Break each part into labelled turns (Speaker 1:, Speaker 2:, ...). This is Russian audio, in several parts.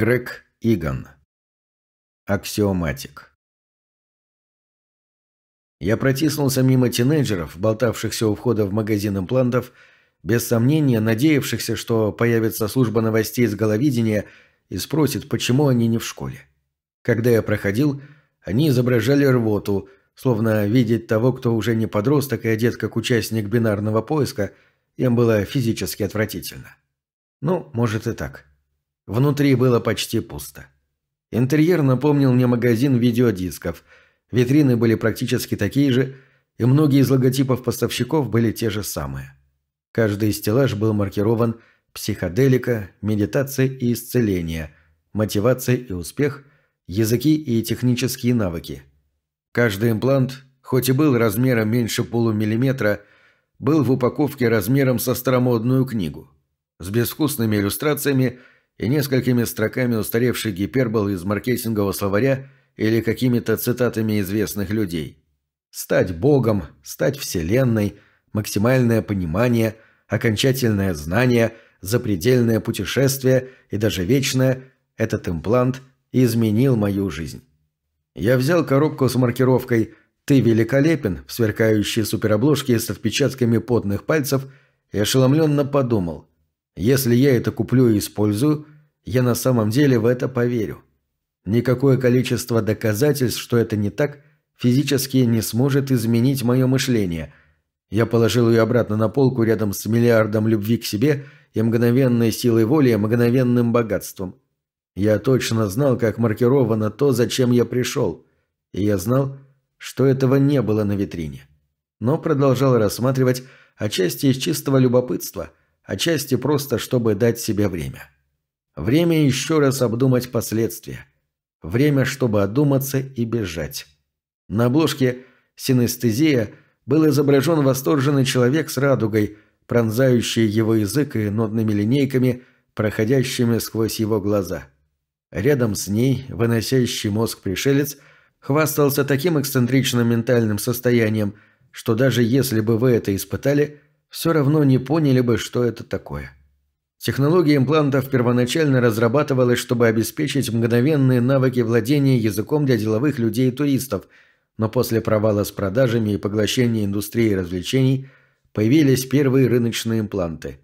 Speaker 1: Грег Иган. Аксиоматик. Я протиснулся мимо тинейджеров, болтавшихся у входа в магазин имплантов, без сомнения надеявшихся, что появится служба новостей с головидения и спросит, почему они не в школе. Когда я проходил, они изображали рвоту, словно видеть того, кто уже не подросток и а одет как участник бинарного поиска, им было физически отвратительно. Ну, может и так. — Внутри было почти пусто. Интерьер напомнил мне магазин видеодисков. Витрины были практически такие же, и многие из логотипов поставщиков были те же самые. Каждый стеллаж был маркирован «Психоделика», «Медитация и исцеление», «Мотивация и успех», «Языки и технические навыки». Каждый имплант, хоть и был размером меньше полумиллиметра, был в упаковке размером со старомодную книгу, с безвкусными иллюстрациями – и несколькими строками устаревший гипербол из маркетингового словаря или какими-то цитатами известных людей. Стать Богом, стать Вселенной, максимальное понимание, окончательное знание, запредельное путешествие и даже вечное – этот имплант изменил мою жизнь. Я взял коробку с маркировкой «Ты великолепен» в сверкающей суперобложке с отпечатками потных пальцев и ошеломленно подумал – если я это куплю и использую, я на самом деле в это поверю. Никакое количество доказательств, что это не так, физически не сможет изменить мое мышление. Я положил ее обратно на полку рядом с миллиардом любви к себе и мгновенной силой воли, и мгновенным богатством. Я точно знал, как маркировано то, зачем я пришел. И я знал, что этого не было на витрине. Но продолжал рассматривать отчасти из чистого любопытства – отчасти просто, чтобы дать себе время. Время еще раз обдумать последствия. Время, чтобы одуматься и бежать. На обложке «Синестезия» был изображен восторженный человек с радугой, пронзающий его язык и нодными линейками, проходящими сквозь его глаза. Рядом с ней, выносящий мозг пришелец, хвастался таким эксцентричным ментальным состоянием, что даже если бы вы это испытали – все равно не поняли бы, что это такое. Технология имплантов первоначально разрабатывалась, чтобы обеспечить мгновенные навыки владения языком для деловых людей и туристов, но после провала с продажами и поглощения индустрии развлечений появились первые рыночные импланты.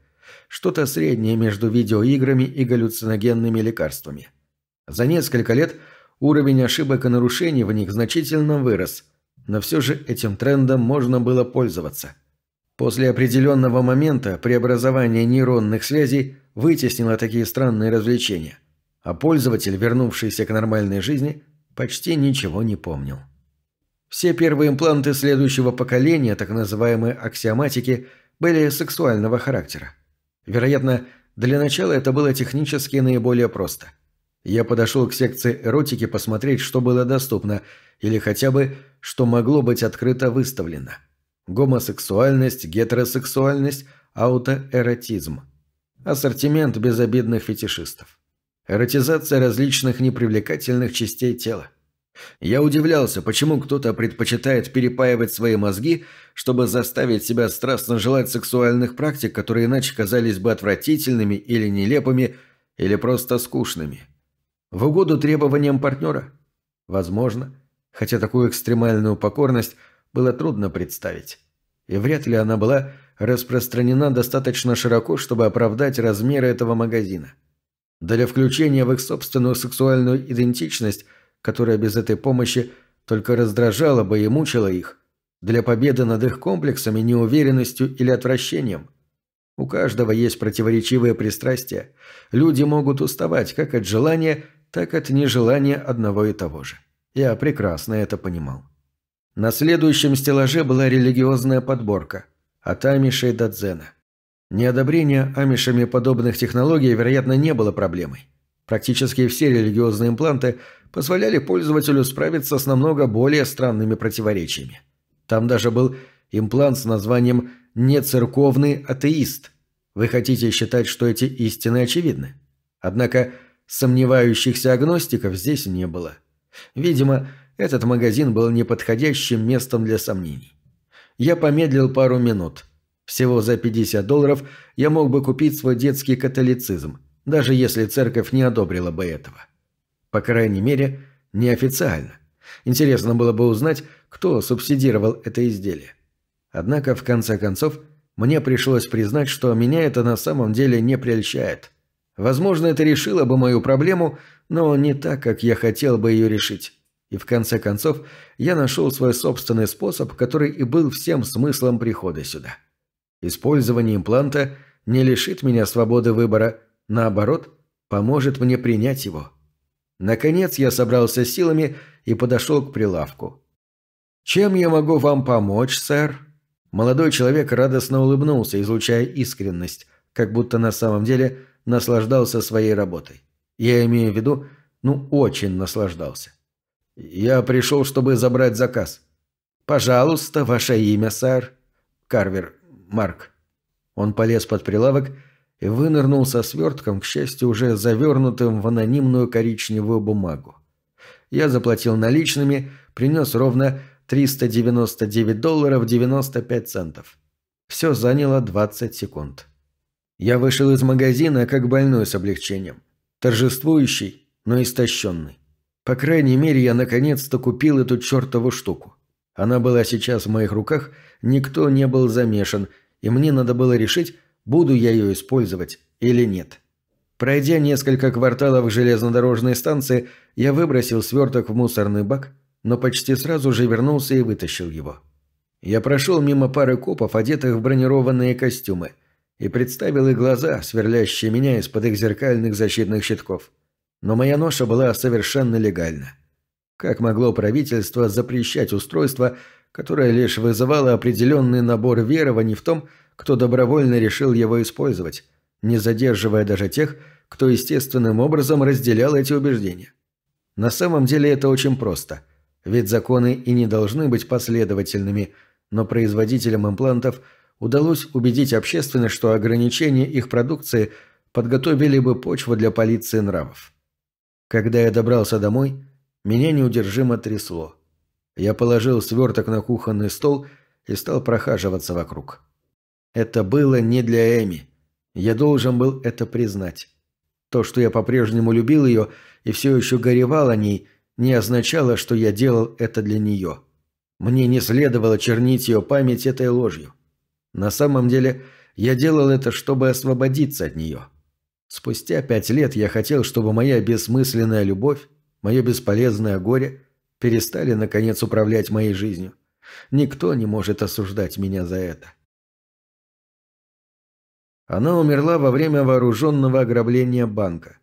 Speaker 1: Что-то среднее между видеоиграми и галлюциногенными лекарствами. За несколько лет уровень ошибок и нарушений в них значительно вырос, но все же этим трендом можно было пользоваться – После определенного момента преобразование нейронных связей вытеснило такие странные развлечения, а пользователь, вернувшийся к нормальной жизни, почти ничего не помнил. Все первые импланты следующего поколения, так называемые аксиоматики, были сексуального характера. Вероятно, для начала это было технически наиболее просто. Я подошел к секции эротики посмотреть, что было доступно, или хотя бы, что могло быть открыто выставлено. Гомосексуальность, гетеросексуальность, аутоэротизм. Ассортимент безобидных фетишистов. Эротизация различных непривлекательных частей тела. Я удивлялся, почему кто-то предпочитает перепаивать свои мозги, чтобы заставить себя страстно желать сексуальных практик, которые иначе казались бы отвратительными или нелепыми, или просто скучными. В угоду требованиям партнера? Возможно. Хотя такую экстремальную покорность – было трудно представить. И вряд ли она была распространена достаточно широко, чтобы оправдать размеры этого магазина. Для включения в их собственную сексуальную идентичность, которая без этой помощи только раздражала бы и мучила их, для победы над их комплексами, неуверенностью или отвращением. У каждого есть противоречивые пристрастия. Люди могут уставать как от желания, так от нежелания одного и того же. Я прекрасно это понимал. На следующем стеллаже была религиозная подборка от Амишей до Дзена. Неодобрение амишами подобных технологий, вероятно, не было проблемой. Практически все религиозные импланты позволяли пользователю справиться с намного более странными противоречиями. Там даже был имплант с названием «нецерковный атеист». Вы хотите считать, что эти истины очевидны? Однако сомневающихся агностиков здесь не было. Видимо, этот магазин был неподходящим местом для сомнений. Я помедлил пару минут. Всего за 50 долларов я мог бы купить свой детский католицизм, даже если церковь не одобрила бы этого. По крайней мере, неофициально. Интересно было бы узнать, кто субсидировал это изделие. Однако, в конце концов, мне пришлось признать, что меня это на самом деле не прельщает. Возможно, это решило бы мою проблему, но не так, как я хотел бы ее решить. И в конце концов я нашел свой собственный способ, который и был всем смыслом прихода сюда. Использование импланта не лишит меня свободы выбора, наоборот, поможет мне принять его. Наконец я собрался силами и подошел к прилавку. «Чем я могу вам помочь, сэр?» Молодой человек радостно улыбнулся, излучая искренность, как будто на самом деле наслаждался своей работой. Я имею в виду, ну, очень наслаждался. «Я пришел, чтобы забрать заказ». «Пожалуйста, ваше имя, сэр». «Карвер. Марк». Он полез под прилавок и вынырнул со свертком, к счастью, уже завернутым в анонимную коричневую бумагу. Я заплатил наличными, принес ровно 399 долларов 95 центов. Все заняло 20 секунд. Я вышел из магазина как больной с облегчением. Торжествующий, но истощенный. По крайней мере, я наконец-то купил эту чертову штуку. Она была сейчас в моих руках, никто не был замешан, и мне надо было решить, буду я ее использовать или нет. Пройдя несколько кварталов железнодорожной станции, я выбросил сверток в мусорный бак, но почти сразу же вернулся и вытащил его. Я прошел мимо пары копов, одетых в бронированные костюмы, и представил их глаза, сверлящие меня из-под их зеркальных защитных щитков – но моя ноша была совершенно легальна. Как могло правительство запрещать устройство, которое лишь вызывало определенный набор верований в том, кто добровольно решил его использовать, не задерживая даже тех, кто естественным образом разделял эти убеждения? На самом деле это очень просто, ведь законы и не должны быть последовательными, но производителям имплантов удалось убедить общественность, что ограничение их продукции подготовили бы почву для полиции нравов. Когда я добрался домой, меня неудержимо трясло. Я положил сверток на кухонный стол и стал прохаживаться вокруг. Это было не для Эми. Я должен был это признать. То, что я по-прежнему любил ее и все еще горевал о ней, не означало, что я делал это для нее. Мне не следовало чернить ее память этой ложью. На самом деле, я делал это, чтобы освободиться от нее. — Спустя пять лет я хотел, чтобы моя бессмысленная любовь, мое бесполезное горе перестали, наконец, управлять моей жизнью. Никто не может осуждать меня за это. Она умерла во время вооруженного ограбления банка.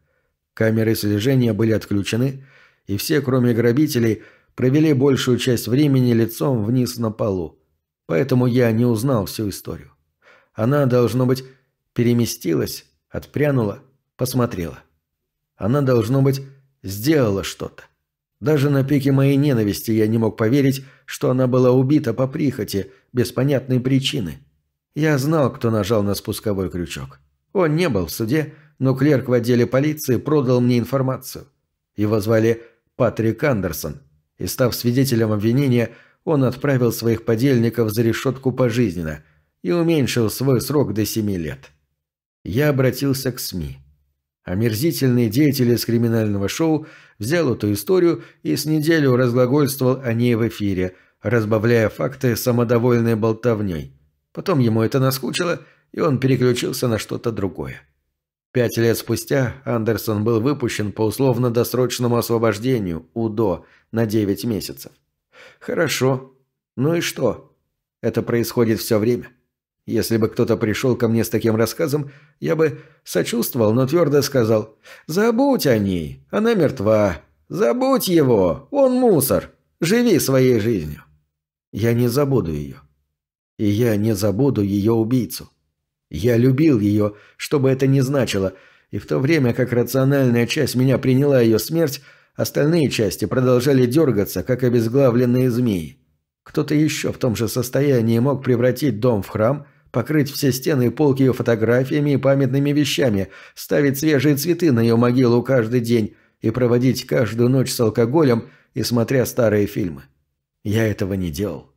Speaker 1: Камеры слежения были отключены, и все, кроме грабителей, провели большую часть времени лицом вниз на полу. Поэтому я не узнал всю историю. Она, должно быть, переместилась Отпрянула, посмотрела. Она, должно быть, сделала что-то. Даже на пике моей ненависти я не мог поверить, что она была убита по прихоти, без понятной причины. Я знал, кто нажал на спусковой крючок. Он не был в суде, но клерк в отделе полиции продал мне информацию. Его звали Патрик Андерсон, и, став свидетелем обвинения, он отправил своих подельников за решетку пожизненно и уменьшил свой срок до семи лет я обратился к СМИ. Омерзительный деятель из криминального шоу взял эту историю и с неделю разглагольствовал о ней в эфире, разбавляя факты самодовольной болтовней. Потом ему это наскучило, и он переключился на что-то другое. Пять лет спустя Андерсон был выпущен по условно-досрочному освобождению УДО на 9 месяцев. Хорошо. Ну и что? Это происходит все время. Если бы кто-то пришел ко мне с таким рассказом, я бы сочувствовал, но твердо сказал «Забудь о ней, она мертва, забудь его, он мусор, живи своей жизнью». Я не забуду ее. И я не забуду ее убийцу. Я любил ее, что бы это ни значило, и в то время как рациональная часть меня приняла ее смерть, остальные части продолжали дергаться, как обезглавленные змеи. Кто-то еще в том же состоянии мог превратить дом в храм, покрыть все стены и полки ее фотографиями и памятными вещами, ставить свежие цветы на ее могилу каждый день и проводить каждую ночь с алкоголем и смотря старые фильмы. Я этого не делал.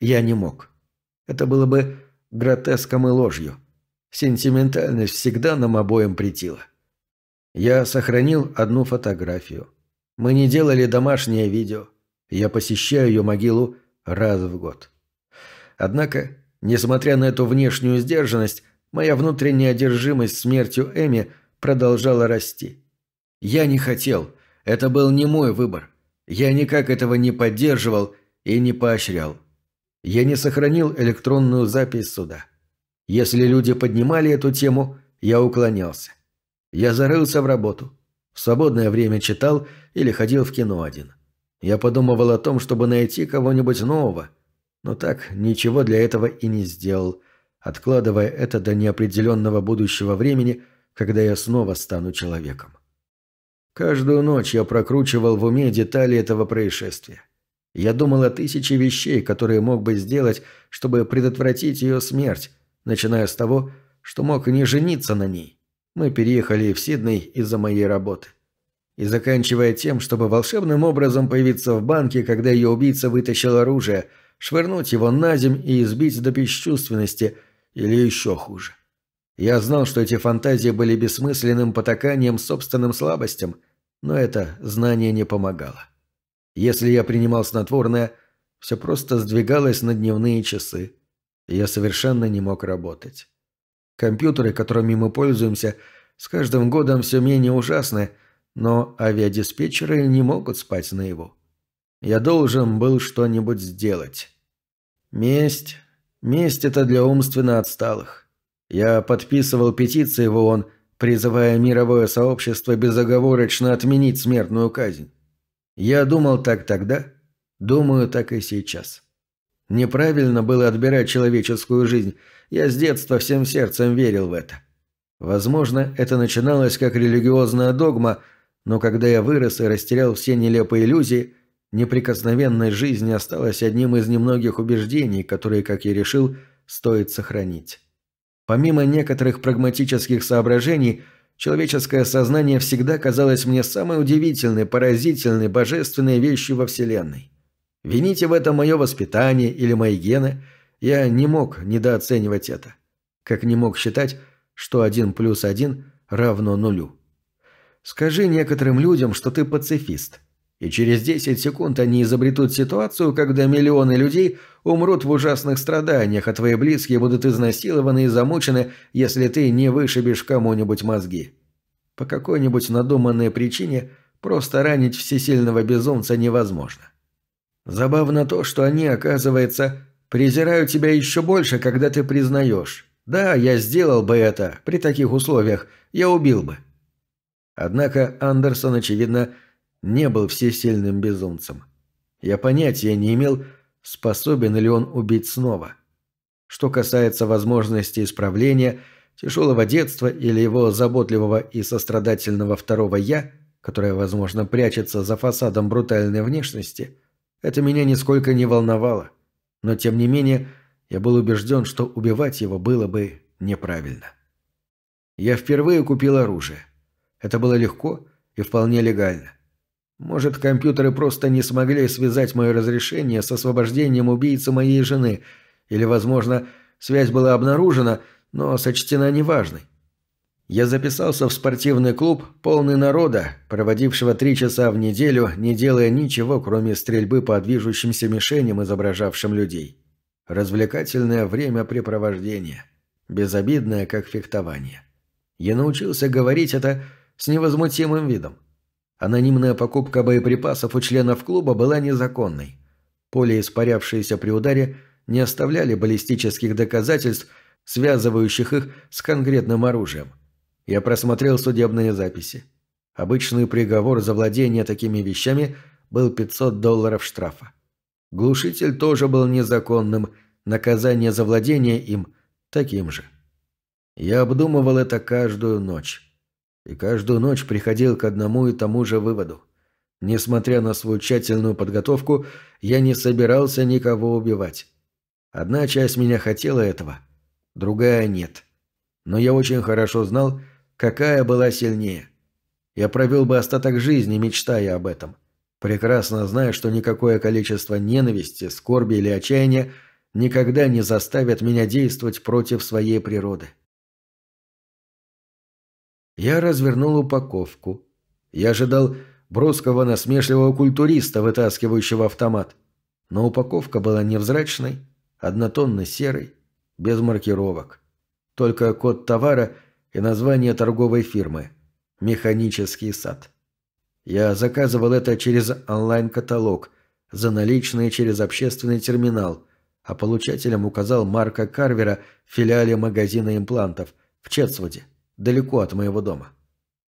Speaker 1: Я не мог. Это было бы гротеском и ложью. Сентиментальность всегда нам обоим претила. Я сохранил одну фотографию. Мы не делали домашнее видео. Я посещаю ее могилу раз в год. Однако Несмотря на эту внешнюю сдержанность, моя внутренняя одержимость смертью Эми продолжала расти. Я не хотел. Это был не мой выбор. Я никак этого не поддерживал и не поощрял. Я не сохранил электронную запись суда. Если люди поднимали эту тему, я уклонялся. Я зарылся в работу. В свободное время читал или ходил в кино один. Я подумывал о том, чтобы найти кого-нибудь нового – но так ничего для этого и не сделал, откладывая это до неопределенного будущего времени, когда я снова стану человеком. Каждую ночь я прокручивал в уме детали этого происшествия. Я думал о тысяче вещей, которые мог бы сделать, чтобы предотвратить ее смерть, начиная с того, что мог не жениться на ней. Мы переехали в Сидней из-за моей работы. И заканчивая тем, чтобы волшебным образом появиться в банке, когда ее убийца вытащил оружие – швырнуть его на земь и избить до бесчувственности, или еще хуже. Я знал, что эти фантазии были бессмысленным потаканием собственным слабостям, но это знание не помогало. Если я принимал снотворное, все просто сдвигалось на дневные часы, и я совершенно не мог работать. Компьютеры, которыми мы пользуемся, с каждым годом все менее ужасны, но авиадиспетчеры не могут спать наяву. Я должен был что-нибудь сделать. Месть. Месть – это для умственно отсталых. Я подписывал петиции в ООН, призывая мировое сообщество безоговорочно отменить смертную казнь. Я думал так тогда, думаю так и сейчас. Неправильно было отбирать человеческую жизнь. Я с детства всем сердцем верил в это. Возможно, это начиналось как религиозная догма, но когда я вырос и растерял все нелепые иллюзии, неприкосновенность жизни осталась одним из немногих убеждений, которые, как я решил, стоит сохранить. Помимо некоторых прагматических соображений, человеческое сознание всегда казалось мне самой удивительной, поразительной, божественной вещью во Вселенной. Вините в этом мое воспитание или мои гены, я не мог недооценивать это. Как не мог считать, что один плюс один равно нулю. Скажи некоторым людям, что ты пацифист – и через 10 секунд они изобретут ситуацию, когда миллионы людей умрут в ужасных страданиях, а твои близкие будут изнасилованы и замучены, если ты не вышибешь кому-нибудь мозги. По какой-нибудь надуманной причине просто ранить всесильного безумца невозможно. Забавно то, что они, оказывается, презирают тебя еще больше, когда ты признаешь. Да, я сделал бы это, при таких условиях, я убил бы. Однако Андерсон, очевидно, не не был всесильным безумцем. Я понятия не имел, способен ли он убить снова. Что касается возможности исправления, тяжелого детства или его заботливого и сострадательного второго «я», которое, возможно, прячется за фасадом брутальной внешности, это меня нисколько не волновало. Но, тем не менее, я был убежден, что убивать его было бы неправильно. Я впервые купил оружие. Это было легко и вполне легально. Может, компьютеры просто не смогли связать мое разрешение с освобождением убийцы моей жены, или, возможно, связь была обнаружена, но сочтена неважной. Я записался в спортивный клуб, полный народа, проводившего три часа в неделю, не делая ничего, кроме стрельбы по движущимся мишеням, изображавшим людей. Развлекательное времяпрепровождение. Безобидное, как фехтование. Я научился говорить это с невозмутимым видом. Анонимная покупка боеприпасов у членов клуба была незаконной. Поле, испарявшиеся при ударе, не оставляли баллистических доказательств, связывающих их с конкретным оружием. Я просмотрел судебные записи. Обычный приговор за владение такими вещами был 500 долларов штрафа. Глушитель тоже был незаконным, наказание за владение им таким же. Я обдумывал это каждую ночь и каждую ночь приходил к одному и тому же выводу. Несмотря на свою тщательную подготовку, я не собирался никого убивать. Одна часть меня хотела этого, другая нет. Но я очень хорошо знал, какая была сильнее. Я провел бы остаток жизни, мечтая об этом, прекрасно зная, что никакое количество ненависти, скорби или отчаяния никогда не заставят меня действовать против своей природы. Я развернул упаковку. Я ожидал броского насмешливого культуриста, вытаскивающего автомат. Но упаковка была невзрачной, однотонно-серой, без маркировок. Только код товара и название торговой фирмы – «Механический сад». Я заказывал это через онлайн-каталог, за наличные через общественный терминал, а получателем указал Марка Карвера в филиале магазина имплантов в Четсвуде – далеко от моего дома.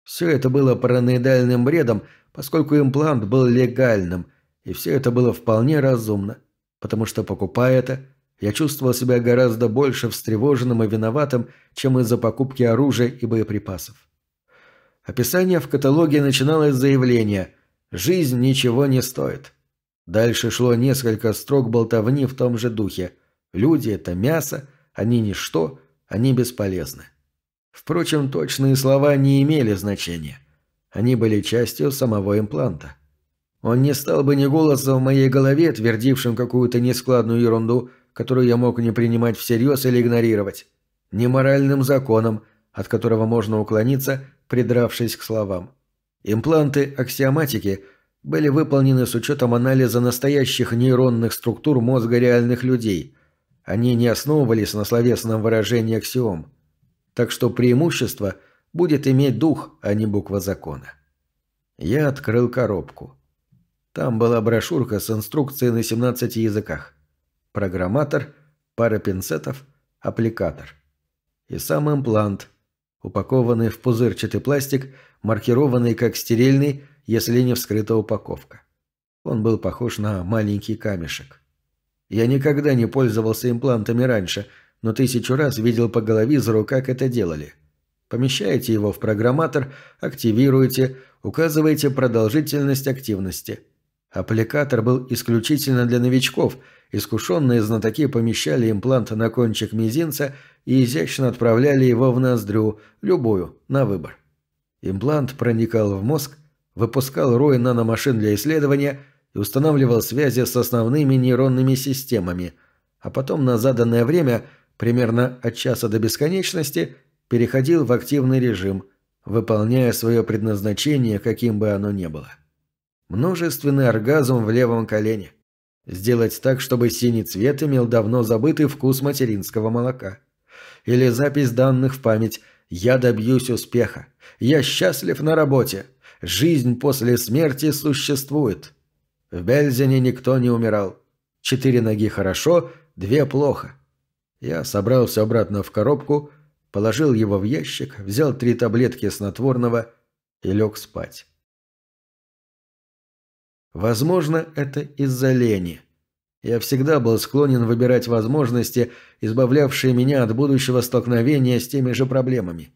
Speaker 1: Все это было параноидальным бредом, поскольку имплант был легальным, и все это было вполне разумно, потому что, покупая это, я чувствовал себя гораздо больше встревоженным и виноватым, чем из-за покупки оружия и боеприпасов. Описание в каталоге начиналось с заявления «Жизнь ничего не стоит». Дальше шло несколько строк болтовни в том же духе. Люди – это мясо, они ничто, они бесполезны. Впрочем, точные слова не имели значения. Они были частью самого импланта. Он не стал бы ни голосом в моей голове, твердившим какую-то нескладную ерунду, которую я мог не принимать всерьез или игнорировать, ни моральным законом, от которого можно уклониться, придравшись к словам. Импланты аксиоматики были выполнены с учетом анализа настоящих нейронных структур мозга реальных людей. Они не основывались на словесном выражении аксиом – так что преимущество будет иметь дух, а не буква закона. Я открыл коробку. Там была брошюрка с инструкцией на 17 языках. Программатор, пара пинцетов, аппликатор. И сам имплант, упакованный в пузырчатый пластик, маркированный как стерильный, если не вскрыта упаковка. Он был похож на маленький камешек. Я никогда не пользовался имплантами раньше – но тысячу раз видел по головизору, как это делали. Помещаете его в программатор, активируете, указываете продолжительность активности. Аппликатор был исключительно для новичков, искушенные знатоки помещали имплант на кончик мизинца и изящно отправляли его в ноздрю, любую, на выбор. Имплант проникал в мозг, выпускал рой наномашин для исследования и устанавливал связи с основными нейронными системами, а потом на заданное время – примерно от часа до бесконечности, переходил в активный режим, выполняя свое предназначение, каким бы оно ни было. Множественный оргазм в левом колене. Сделать так, чтобы синий цвет имел давно забытый вкус материнского молока. Или запись данных в память «Я добьюсь успеха», «Я счастлив на работе», «Жизнь после смерти существует». В Бельзине никто не умирал. Четыре ноги хорошо, две плохо. Я собрал все обратно в коробку, положил его в ящик, взял три таблетки снотворного и лег спать. Возможно, это из-за лени. Я всегда был склонен выбирать возможности, избавлявшие меня от будущего столкновения с теми же проблемами.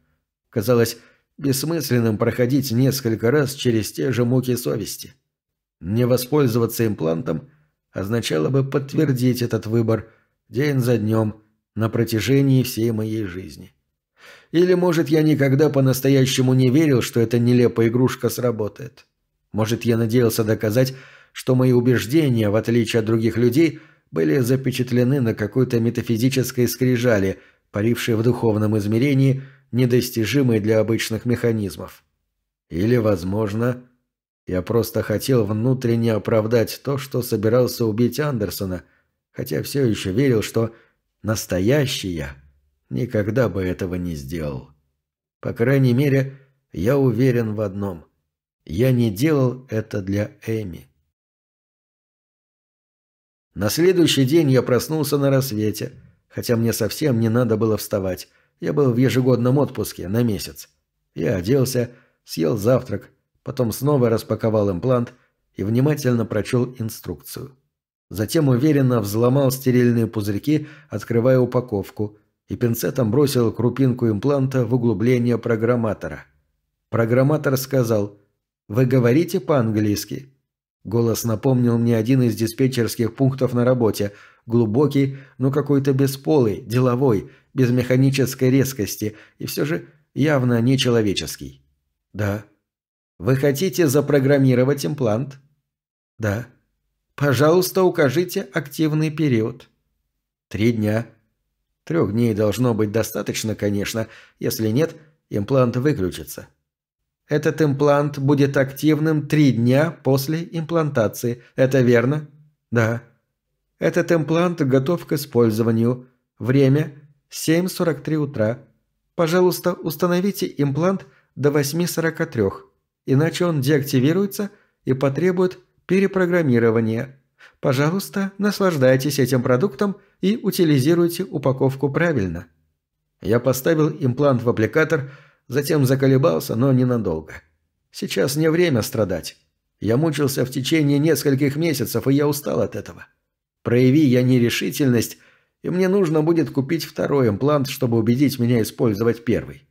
Speaker 1: Казалось бессмысленным проходить несколько раз через те же муки совести. Не воспользоваться имплантом означало бы подтвердить этот выбор день за днем, на протяжении всей моей жизни. Или, может, я никогда по-настоящему не верил, что эта нелепая игрушка сработает. Может, я надеялся доказать, что мои убеждения, в отличие от других людей, были запечатлены на какой-то метафизической скрижали, парившей в духовном измерении, недостижимой для обычных механизмов. Или, возможно, я просто хотел внутренне оправдать то, что собирался убить Андерсона, хотя все еще верил, что настоящий я, никогда бы этого не сделал. По крайней мере, я уверен в одном. Я не делал это для Эми. На следующий день я проснулся на рассвете, хотя мне совсем не надо было вставать. Я был в ежегодном отпуске на месяц. Я оделся, съел завтрак, потом снова распаковал имплант и внимательно прочел инструкцию. Затем уверенно взломал стерильные пузырьки, открывая упаковку, и пинцетом бросил крупинку импланта в углубление программатора. Программатор сказал «Вы говорите по-английски?» Голос напомнил мне один из диспетчерских пунктов на работе. Глубокий, но какой-то бесполый, деловой, без механической резкости и все же явно нечеловеческий. «Да». «Вы хотите запрограммировать имплант?» «Да». Пожалуйста, укажите активный период. Три дня. Трех дней должно быть достаточно, конечно. Если нет, имплант выключится. Этот имплант будет активным три дня после имплантации. Это верно? Да. Этот имплант готов к использованию. Время 7.43 утра. Пожалуйста, установите имплант до 8.43, иначе он деактивируется и потребует перепрограммирования. Пожалуйста, наслаждайтесь этим продуктом и утилизируйте упаковку правильно. Я поставил имплант в аппликатор, затем заколебался, но ненадолго. Сейчас не время страдать. Я мучился в течение нескольких месяцев, и я устал от этого. Прояви я нерешительность, и мне нужно будет купить второй имплант, чтобы убедить меня использовать первый.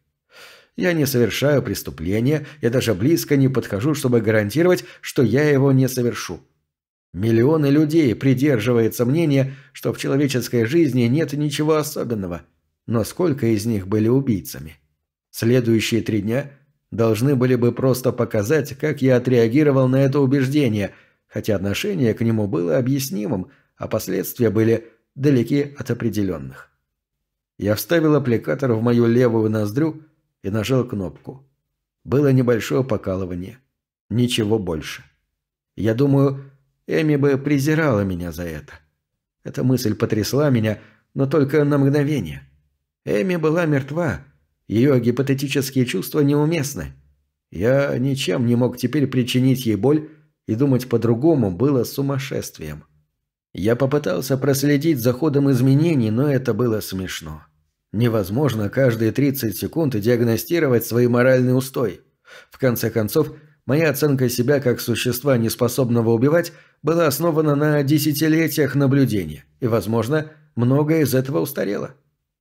Speaker 1: Я не совершаю преступления, я даже близко не подхожу, чтобы гарантировать, что я его не совершу. Миллионы людей придерживается мнения, что в человеческой жизни нет ничего особенного. Но сколько из них были убийцами? Следующие три дня должны были бы просто показать, как я отреагировал на это убеждение, хотя отношение к нему было объяснимым, а последствия были далеки от определенных. Я вставил аппликатор в мою левую ноздрю и нажал кнопку. Было небольшое покалывание. Ничего больше. Я думаю, Эми бы презирала меня за это. Эта мысль потрясла меня, но только на мгновение. Эми была мертва. Ее гипотетические чувства неуместны. Я ничем не мог теперь причинить ей боль, и думать по-другому было сумасшествием. Я попытался проследить за ходом изменений, но это было смешно. Невозможно каждые 30 секунд диагностировать свои моральные устои. В конце концов, моя оценка себя как существа, неспособного убивать, была основана на десятилетиях наблюдения, и, возможно, многое из этого устарело.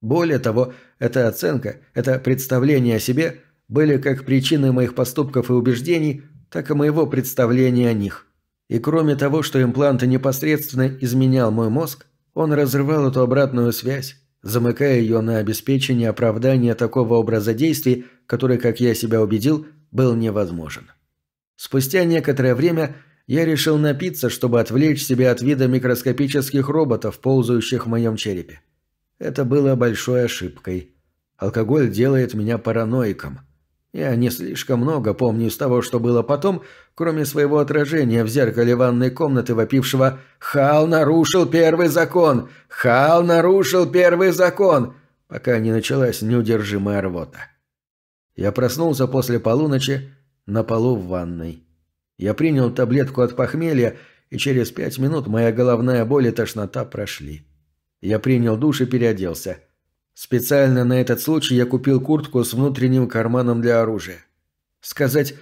Speaker 1: Более того, эта оценка, это представление о себе были как причины моих поступков и убеждений, так и моего представления о них. И кроме того, что импланты непосредственно изменял мой мозг, он разрывал эту обратную связь, замыкая ее на обеспечение оправдания такого образа действий, который, как я себя убедил, был невозможен. Спустя некоторое время я решил напиться, чтобы отвлечь себя от вида микроскопических роботов, ползающих в моем черепе. Это было большой ошибкой. Алкоголь делает меня параноиком. Я не слишком много помню из того, что было потом, кроме своего отражения в зеркале ванной комнаты, вопившего «Хал нарушил первый закон! Хал нарушил первый закон!» пока не началась неудержимая рвота. Я проснулся после полуночи на полу в ванной. Я принял таблетку от похмелья, и через пять минут моя головная боль и тошнота прошли. Я принял душ и переоделся – Специально на этот случай я купил куртку с внутренним карманом для оружия. Сказать,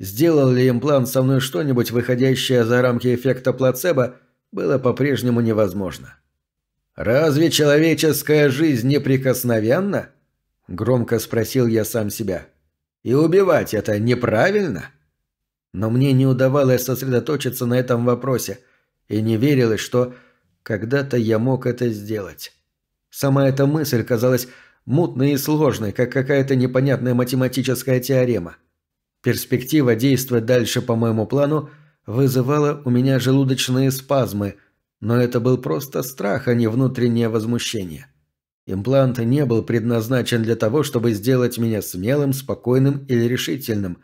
Speaker 1: сделал ли имплант со мной что-нибудь, выходящее за рамки эффекта плацебо, было по-прежнему невозможно. «Разве человеческая жизнь неприкосновенна?» – громко спросил я сам себя. «И убивать это неправильно?» Но мне не удавалось сосредоточиться на этом вопросе, и не верилось, что когда-то я мог это сделать. Сама эта мысль казалась мутной и сложной, как какая-то непонятная математическая теорема. Перспектива действовать дальше по моему плану вызывала у меня желудочные спазмы, но это был просто страх, а не внутреннее возмущение. Имплант не был предназначен для того, чтобы сделать меня смелым, спокойным или решительным.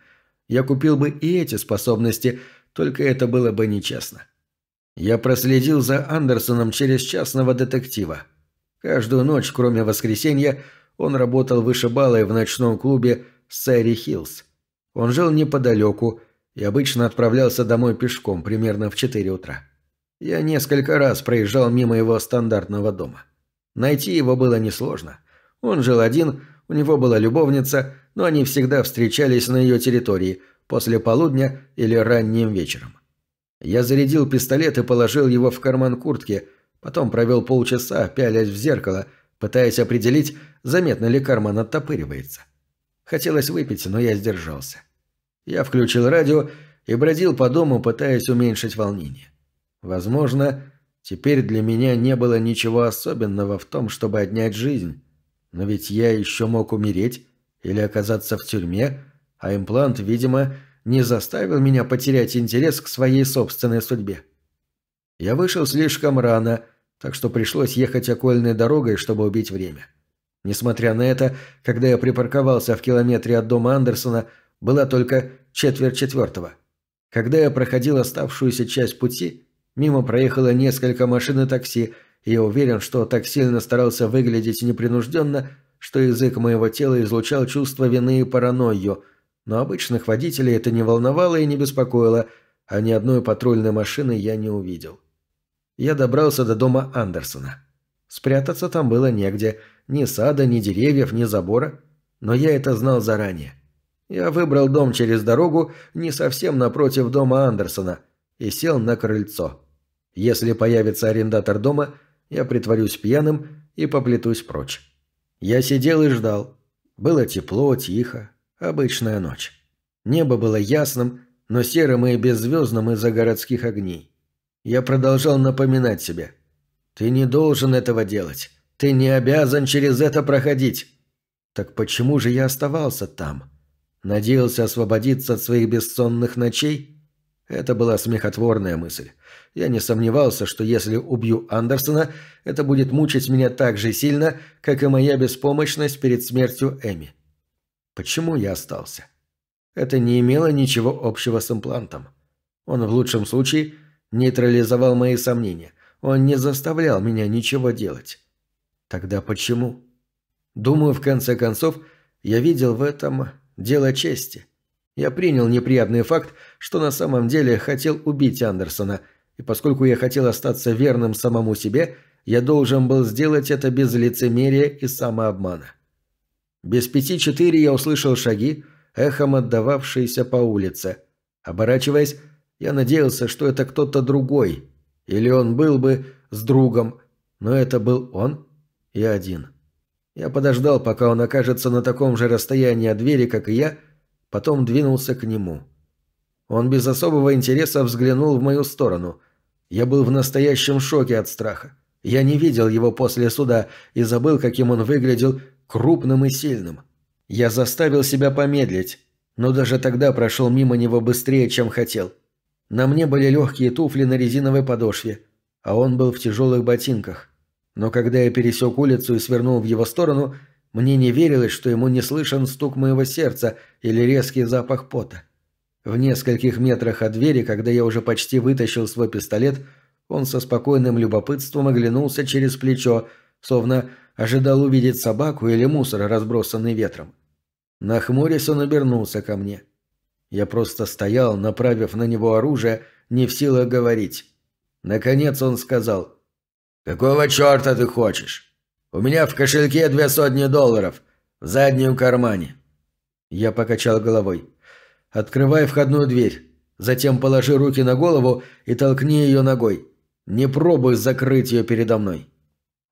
Speaker 1: Я купил бы и эти способности, только это было бы нечестно. Я проследил за Андерсоном через частного детектива – Каждую ночь, кроме воскресенья, он работал вышибалой в ночном клубе «Сэри Хиллз». Он жил неподалеку и обычно отправлялся домой пешком примерно в 4 утра. Я несколько раз проезжал мимо его стандартного дома. Найти его было несложно. Он жил один, у него была любовница, но они всегда встречались на ее территории после полудня или ранним вечером. Я зарядил пистолет и положил его в карман куртки – Потом провел полчаса, пялясь в зеркало, пытаясь определить, заметно ли карман оттопыривается. Хотелось выпить, но я сдержался. Я включил радио и бродил по дому, пытаясь уменьшить волнение. Возможно, теперь для меня не было ничего особенного в том, чтобы отнять жизнь. Но ведь я еще мог умереть или оказаться в тюрьме, а имплант, видимо, не заставил меня потерять интерес к своей собственной судьбе. Я вышел слишком рано так что пришлось ехать окольной дорогой, чтобы убить время. Несмотря на это, когда я припарковался в километре от дома Андерсона, была только четверть четвертого. Когда я проходил оставшуюся часть пути, мимо проехало несколько машин и такси, и я уверен, что так сильно старался выглядеть непринужденно, что язык моего тела излучал чувство вины и паранойю, но обычных водителей это не волновало и не беспокоило, а ни одной патрульной машины я не увидел я добрался до дома Андерсона. Спрятаться там было негде, ни сада, ни деревьев, ни забора, но я это знал заранее. Я выбрал дом через дорогу, не совсем напротив дома Андерсона, и сел на крыльцо. Если появится арендатор дома, я притворюсь пьяным и поплетусь прочь. Я сидел и ждал. Было тепло, тихо, обычная ночь. Небо было ясным, но серым и беззвездным из-за городских огней. Я продолжал напоминать себе. «Ты не должен этого делать. Ты не обязан через это проходить». Так почему же я оставался там? Надеялся освободиться от своих бессонных ночей? Это была смехотворная мысль. Я не сомневался, что если убью Андерсона, это будет мучить меня так же сильно, как и моя беспомощность перед смертью Эми. Почему я остался? Это не имело ничего общего с имплантом. Он в лучшем случае – нейтрализовал мои сомнения. Он не заставлял меня ничего делать. Тогда почему? Думаю, в конце концов, я видел в этом дело чести. Я принял неприятный факт, что на самом деле хотел убить Андерсона, и поскольку я хотел остаться верным самому себе, я должен был сделать это без лицемерия и самообмана. Без пяти-четыре я услышал шаги, эхом отдававшиеся по улице. Оборачиваясь, я надеялся, что это кто-то другой. Или он был бы с другом. Но это был он и один. Я подождал, пока он окажется на таком же расстоянии от двери, как и я, потом двинулся к нему. Он без особого интереса взглянул в мою сторону. Я был в настоящем шоке от страха. Я не видел его после суда и забыл, каким он выглядел крупным и сильным. Я заставил себя помедлить, но даже тогда прошел мимо него быстрее, чем хотел. На мне были легкие туфли на резиновой подошве, а он был в тяжелых ботинках. Но когда я пересек улицу и свернул в его сторону, мне не верилось, что ему не слышен стук моего сердца или резкий запах пота. В нескольких метрах от двери, когда я уже почти вытащил свой пистолет, он со спокойным любопытством оглянулся через плечо, словно ожидал увидеть собаку или мусор, разбросанный ветром. Нахмурясь, он обернулся ко мне. Я просто стоял, направив на него оружие, не в силах говорить. Наконец он сказал. «Какого черта ты хочешь? У меня в кошельке две сотни долларов, в заднем кармане». Я покачал головой. «Открывай входную дверь. Затем положи руки на голову и толкни ее ногой. Не пробуй закрыть ее передо мной».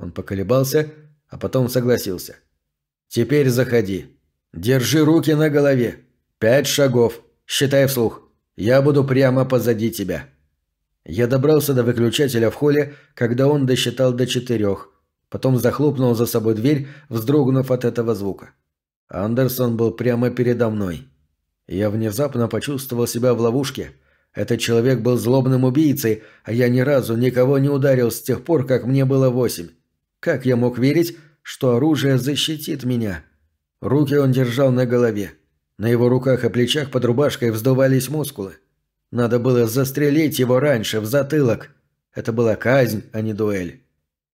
Speaker 1: Он поколебался, а потом согласился. «Теперь заходи. Держи руки на голове. Пять шагов. «Считай вслух. Я буду прямо позади тебя». Я добрался до выключателя в холле, когда он досчитал до четырех. Потом захлопнул за собой дверь, вздрогнув от этого звука. Андерсон был прямо передо мной. Я внезапно почувствовал себя в ловушке. Этот человек был злобным убийцей, а я ни разу никого не ударил с тех пор, как мне было восемь. Как я мог верить, что оружие защитит меня? Руки он держал на голове. На его руках и плечах под рубашкой вздувались мускулы. Надо было застрелить его раньше, в затылок. Это была казнь, а не дуэль.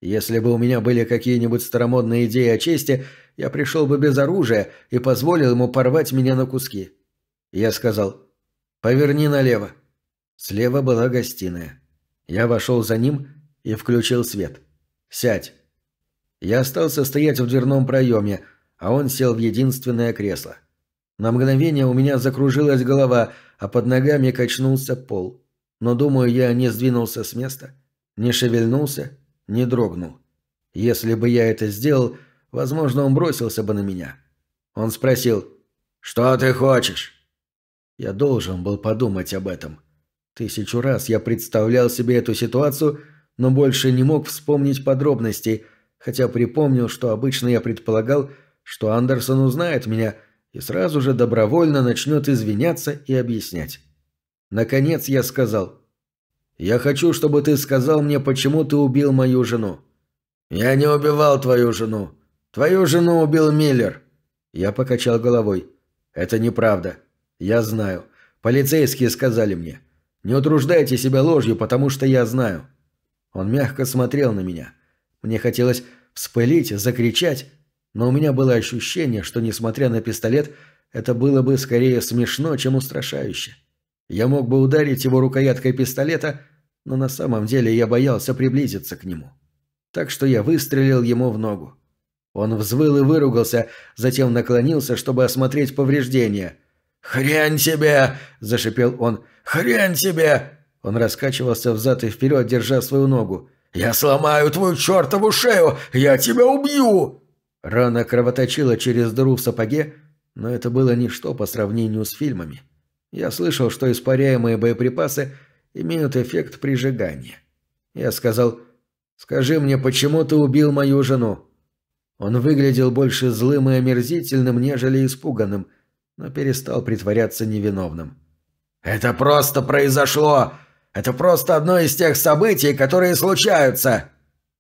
Speaker 1: Если бы у меня были какие-нибудь старомодные идеи о чести, я пришел бы без оружия и позволил ему порвать меня на куски. Я сказал «Поверни налево». Слева была гостиная. Я вошел за ним и включил свет. «Сядь». Я остался стоять в дверном проеме, а он сел в единственное кресло. На мгновение у меня закружилась голова, а под ногами качнулся пол. Но, думаю, я не сдвинулся с места, не шевельнулся, не дрогнул. Если бы я это сделал, возможно, он бросился бы на меня. Он спросил «Что ты хочешь?» Я должен был подумать об этом. Тысячу раз я представлял себе эту ситуацию, но больше не мог вспомнить подробностей, хотя припомнил, что обычно я предполагал, что Андерсон узнает меня – и сразу же добровольно начнет извиняться и объяснять. Наконец я сказал. «Я хочу, чтобы ты сказал мне, почему ты убил мою жену». «Я не убивал твою жену. Твою жену убил Миллер». Я покачал головой. «Это неправда. Я знаю. Полицейские сказали мне. Не утруждайте себя ложью, потому что я знаю». Он мягко смотрел на меня. Мне хотелось вспылить, закричать, но у меня было ощущение, что, несмотря на пистолет, это было бы скорее смешно, чем устрашающе. Я мог бы ударить его рукояткой пистолета, но на самом деле я боялся приблизиться к нему. Так что я выстрелил ему в ногу. Он взвыл и выругался, затем наклонился, чтобы осмотреть повреждения. «Хрень тебе!» – зашипел он. «Хрень тебе!» Он раскачивался взад и вперед, держа свою ногу. «Я сломаю твою чертову шею! Я тебя убью!» Рана кровоточила через дыру в сапоге, но это было ничто по сравнению с фильмами. Я слышал, что испаряемые боеприпасы имеют эффект прижигания. Я сказал, «Скажи мне, почему ты убил мою жену?» Он выглядел больше злым и омерзительным, нежели испуганным, но перестал притворяться невиновным. «Это просто произошло! Это просто одно из тех событий, которые случаются!»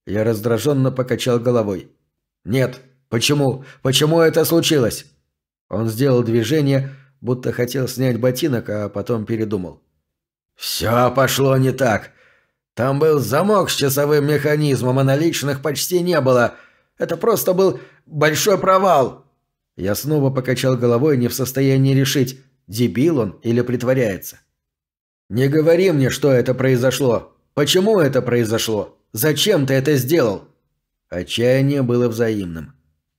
Speaker 1: Я раздраженно покачал головой. «Нет, Почему? Почему это случилось?» Он сделал движение, будто хотел снять ботинок, а потом передумал. «Все пошло не так. Там был замок с часовым механизмом, а наличных почти не было. Это просто был большой провал!» Я снова покачал головой, не в состоянии решить, дебил он или притворяется. «Не говори мне, что это произошло. Почему это произошло? Зачем ты это сделал?» Отчаяние было взаимным.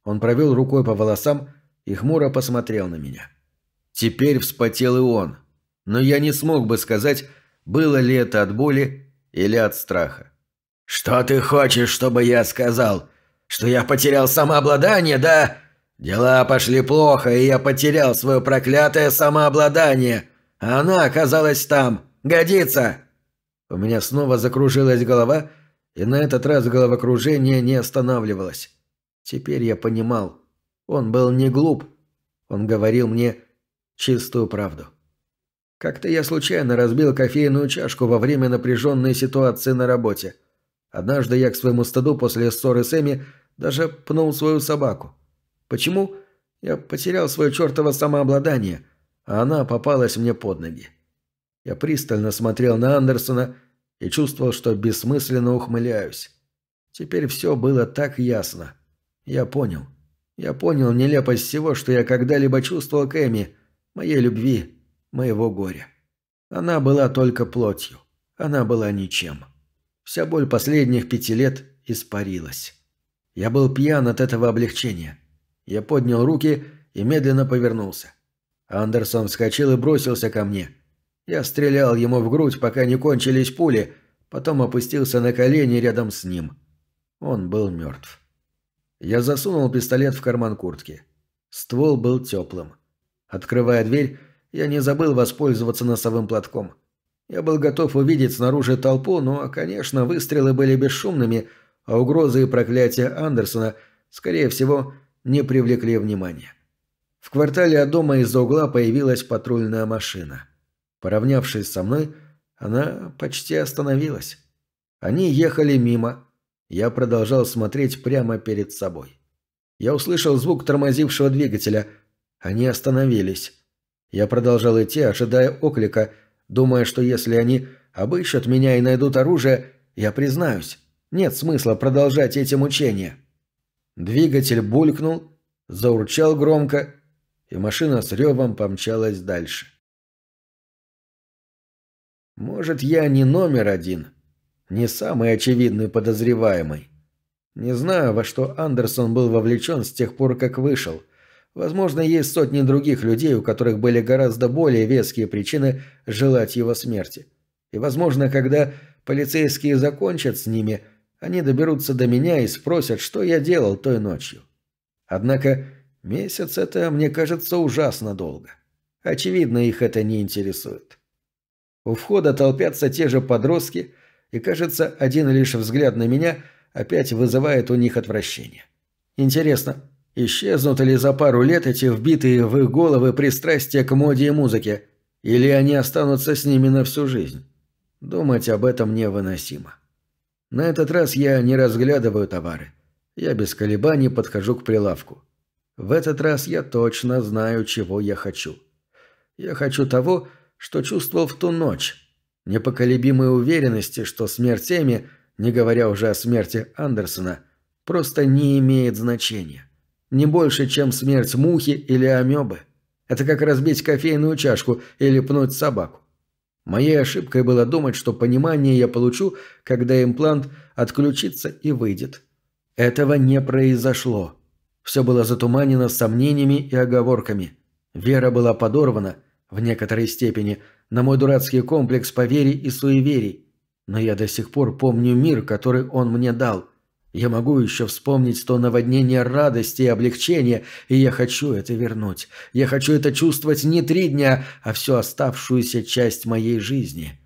Speaker 1: Он провел рукой по волосам и хмуро посмотрел на меня. Теперь вспотел и он. Но я не смог бы сказать, было ли это от боли или от страха. «Что ты хочешь, чтобы я сказал? Что я потерял самообладание, да? Дела пошли плохо, и я потерял свое проклятое самообладание. А она оказалась там. Годится!» У меня снова закружилась голова, и на этот раз головокружение не останавливалось. Теперь я понимал. Он был не глуп. Он говорил мне чистую правду. Как-то я случайно разбил кофейную чашку во время напряженной ситуации на работе. Однажды я к своему стыду после ссоры с Эми даже пнул свою собаку. Почему? Я потерял свое чертово самообладание, а она попалась мне под ноги. Я пристально смотрел на Андерсона и чувствовал, что бессмысленно ухмыляюсь. Теперь все было так ясно. Я понял. Я понял нелепость всего, что я когда-либо чувствовал к Эми, моей любви, моего горя. Она была только плотью. Она была ничем. Вся боль последних пяти лет испарилась. Я был пьян от этого облегчения. Я поднял руки и медленно повернулся. Андерсон вскочил и бросился ко мне. Я стрелял ему в грудь, пока не кончились пули, потом опустился на колени рядом с ним. Он был мертв. Я засунул пистолет в карман куртки. Ствол был теплым. Открывая дверь, я не забыл воспользоваться носовым платком. Я был готов увидеть снаружи толпу, но, конечно, выстрелы были бесшумными, а угрозы и проклятия Андерсона, скорее всего, не привлекли внимания. В квартале от дома из-за угла появилась патрульная машина. Поравнявшись со мной, она почти остановилась. Они ехали мимо, я продолжал смотреть прямо перед собой. Я услышал звук тормозившего двигателя. Они остановились. Я продолжал идти, ожидая оклика, думая, что если они обыщут меня и найдут оружие, я признаюсь. Нет смысла продолжать эти мучения. Двигатель булькнул, заурчал громко, и машина с ревом помчалась дальше. Может, я не номер один, не самый очевидный подозреваемый. Не знаю, во что Андерсон был вовлечен с тех пор, как вышел. Возможно, есть сотни других людей, у которых были гораздо более веские причины желать его смерти. И, возможно, когда полицейские закончат с ними, они доберутся до меня и спросят, что я делал той ночью. Однако месяц это, мне кажется, ужасно долго. Очевидно, их это не интересует. У входа толпятся те же подростки – и, кажется, один лишь взгляд на меня опять вызывает у них отвращение. Интересно, исчезнут ли за пару лет эти вбитые в их головы пристрастия к моде и музыке, или они останутся с ними на всю жизнь? Думать об этом невыносимо. На этот раз я не разглядываю товары. Я без колебаний подхожу к прилавку. В этот раз я точно знаю, чего я хочу. Я хочу того, что чувствовал в ту ночь, непоколебимой уверенности, что смерть Эми, не говоря уже о смерти Андерсона, просто не имеет значения. Не больше, чем смерть мухи или амебы. Это как разбить кофейную чашку или пнуть собаку. Моей ошибкой было думать, что понимание я получу, когда имплант отключится и выйдет. Этого не произошло. Все было затуманено сомнениями и оговорками. Вера была подорвана, в некоторой степени, на мой дурацкий комплекс поверий и суеверий. Но я до сих пор помню мир, который он мне дал. Я могу еще вспомнить то наводнение радости и облегчения, и я хочу это вернуть. Я хочу это чувствовать не три дня, а всю оставшуюся часть моей жизни.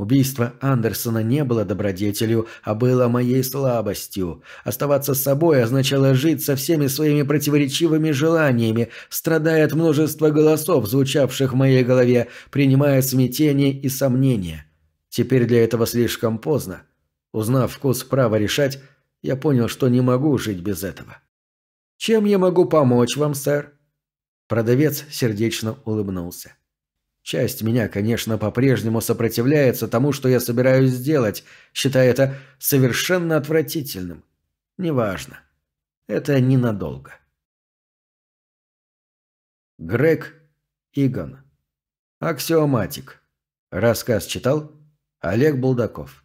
Speaker 1: Убийство Андерсона не было добродетелью, а было моей слабостью. Оставаться собой означало жить со всеми своими противоречивыми желаниями, страдая от множества голосов, звучавших в моей голове, принимая смятение и сомнения. Теперь для этого слишком поздно. Узнав вкус права решать, я понял, что не могу жить без этого. «Чем я могу помочь вам, сэр?» Продавец сердечно улыбнулся. Часть меня, конечно, по-прежнему сопротивляется тому, что я собираюсь сделать, считая это совершенно отвратительным. Неважно. Это ненадолго. Грег Игон. Аксиоматик. Рассказ читал Олег Булдаков.